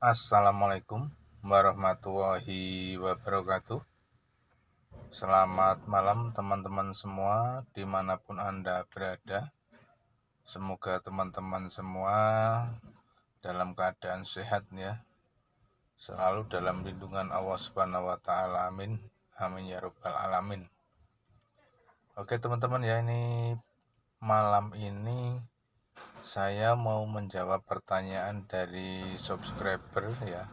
Assalamualaikum warahmatullahi wabarakatuh. Selamat malam teman-teman semua dimanapun Anda berada. Semoga teman-teman semua dalam keadaan sehat ya. Selalu dalam lindungan Allah Subhanahu wa taala. Amin. Amin ya rabbal alamin. Oke teman-teman ya ini malam ini saya mau menjawab pertanyaan dari subscriber ya.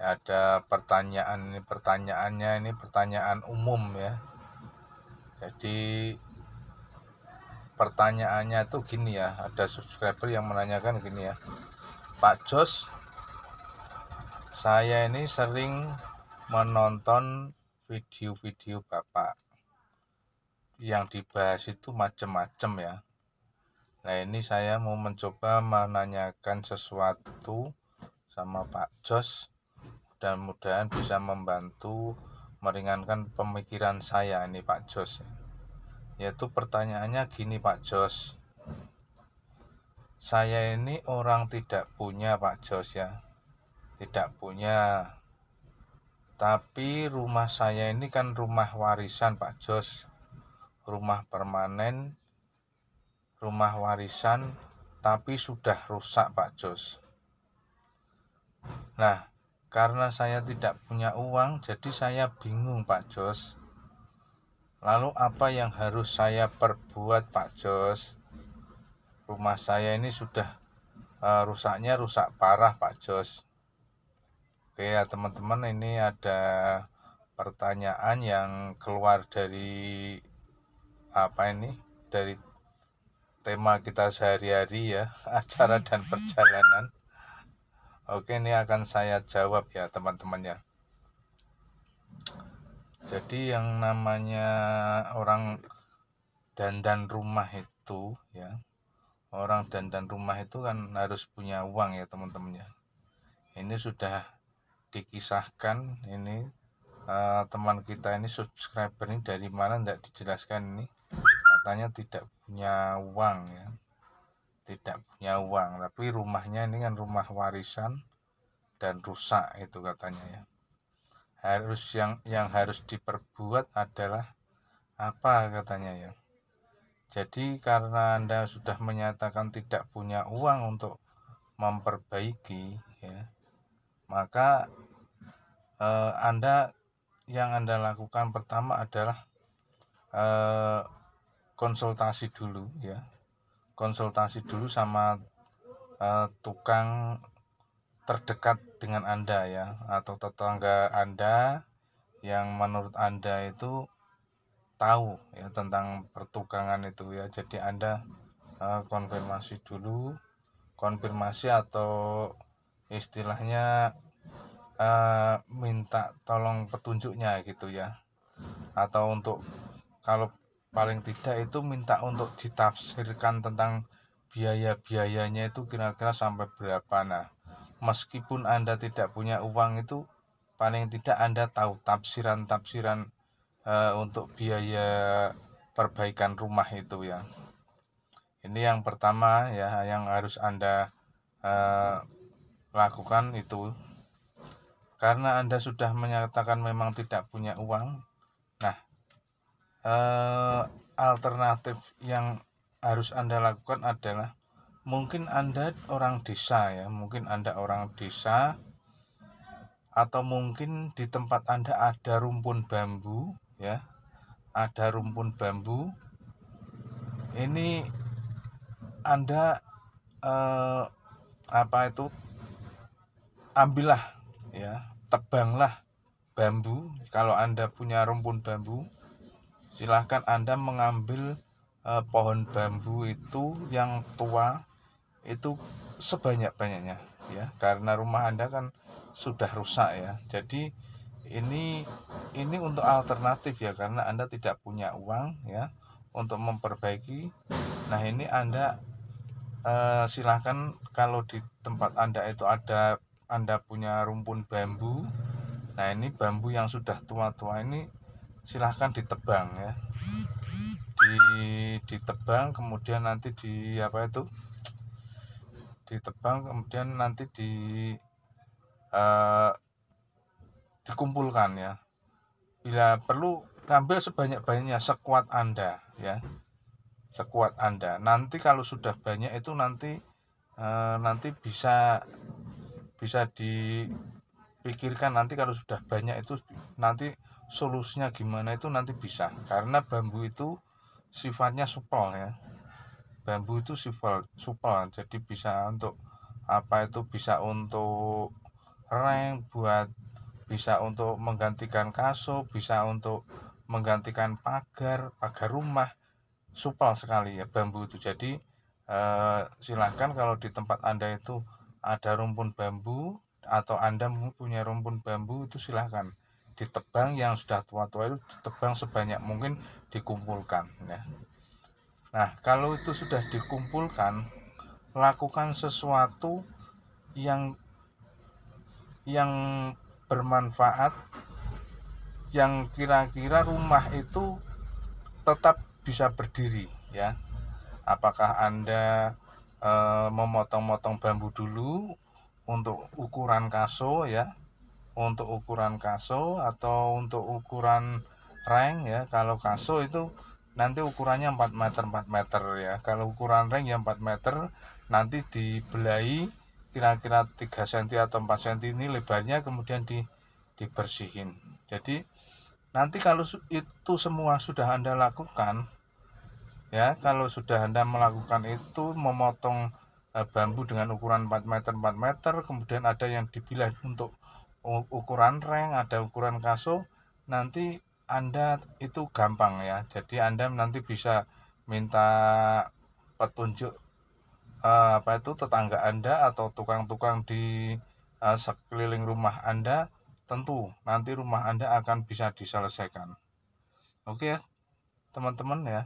Ada pertanyaan ini pertanyaannya ini pertanyaan umum ya. Jadi pertanyaannya tuh gini ya, ada subscriber yang menanyakan gini ya. Pak Jos, saya ini sering menonton video-video Bapak yang dibahas itu macam-macam ya Nah ini saya mau mencoba menanyakan sesuatu sama Pak Jos dan mudah mudahan bisa membantu meringankan pemikiran saya ini Pak Jos. Yaitu pertanyaannya gini Pak Jos. Saya ini orang tidak punya Pak Jos ya. Tidak punya. Tapi rumah saya ini kan rumah warisan Pak Jos. Rumah permanen rumah warisan tapi sudah rusak Pak Jos. Nah, karena saya tidak punya uang jadi saya bingung Pak Jos. Lalu apa yang harus saya perbuat Pak Jos? Rumah saya ini sudah uh, rusaknya rusak parah Pak Jos. Oke ya teman-teman ini ada pertanyaan yang keluar dari apa ini dari tema kita sehari-hari ya, acara dan perjalanan. Oke, ini akan saya jawab ya teman-teman ya. Jadi yang namanya orang dandan rumah itu ya, orang dandan rumah itu kan harus punya uang ya teman-teman ya. Ini sudah dikisahkan ini uh, teman kita ini subscriber ini dari mana tidak dijelaskan ini katanya tidak punya uang ya tidak punya uang tapi rumahnya ini kan rumah warisan dan rusak itu katanya ya harus yang yang harus diperbuat adalah apa katanya ya jadi karena anda sudah menyatakan tidak punya uang untuk memperbaiki ya maka eh, anda yang anda lakukan pertama adalah eh, konsultasi dulu ya konsultasi dulu sama uh, tukang terdekat dengan Anda ya atau tetangga Anda yang menurut Anda itu tahu ya tentang pertukangan itu ya jadi Anda uh, konfirmasi dulu konfirmasi atau istilahnya uh, minta tolong petunjuknya gitu ya atau untuk kalau paling tidak itu minta untuk ditafsirkan tentang biaya-biayanya itu kira-kira sampai berapa nah meskipun anda tidak punya uang itu paling tidak anda tahu tafsiran-tafsiran uh, untuk biaya perbaikan rumah itu ya ini yang pertama ya yang harus anda uh, lakukan itu karena anda sudah menyatakan memang tidak punya uang Eh, alternatif yang harus Anda lakukan adalah mungkin Anda orang desa ya, mungkin Anda orang desa atau mungkin di tempat Anda ada rumpun bambu ya. Ada rumpun bambu. Ini Anda eh, apa itu ambillah ya, tebanglah bambu kalau Anda punya rumpun bambu silahkan Anda mengambil eh, pohon bambu itu yang tua itu sebanyak-banyaknya ya karena rumah Anda kan sudah rusak ya. Jadi ini ini untuk alternatif ya karena Anda tidak punya uang ya untuk memperbaiki. Nah, ini Anda eh, silahkan kalau di tempat Anda itu ada Anda punya rumpun bambu. Nah, ini bambu yang sudah tua-tua ini silahkan ditebang ya di ditebang kemudian nanti di apa itu ditebang kemudian nanti di uh, dikumpulkan ya bila perlu ambil sebanyak-banyaknya sekuat anda ya sekuat anda nanti kalau sudah banyak itu nanti uh, nanti bisa bisa dipikirkan nanti kalau sudah banyak itu nanti solusinya gimana itu nanti bisa karena bambu itu sifatnya supel ya bambu itu supel supel jadi bisa untuk apa itu bisa untuk reng buat bisa untuk menggantikan kaso bisa untuk menggantikan pagar pagar rumah supel sekali ya bambu itu jadi eh, silahkan kalau di tempat anda itu ada rumpun bambu atau anda mempunyai rumpun bambu itu silahkan ditebang yang sudah tua-tua itu ditebang sebanyak mungkin dikumpulkan ya. Nah, kalau itu sudah dikumpulkan, lakukan sesuatu yang yang bermanfaat yang kira-kira rumah itu tetap bisa berdiri ya. Apakah Anda e, memotong-motong bambu dulu untuk ukuran kaso ya untuk ukuran kaso atau untuk ukuran rank ya kalau kaso itu nanti ukurannya 4 meter 4 meter ya kalau ukuran rank ya 4 meter nanti dibelai kira-kira 3 cm atau 4 cm ini lebarnya kemudian di, dibersihin jadi nanti kalau itu semua sudah anda lakukan ya kalau sudah anda melakukan itu memotong eh, bambu dengan ukuran 4 meter 4 meter kemudian ada yang dibilang untuk ukuran ring, ada ukuran kaso, nanti Anda itu gampang ya. Jadi Anda nanti bisa minta petunjuk eh, apa itu tetangga Anda atau tukang-tukang di eh, sekeliling rumah Anda, tentu nanti rumah Anda akan bisa diselesaikan. Oke ya, teman-teman ya.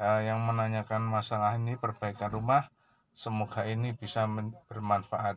Eh, yang menanyakan masalah ini perbaikan rumah, semoga ini bisa bermanfaat.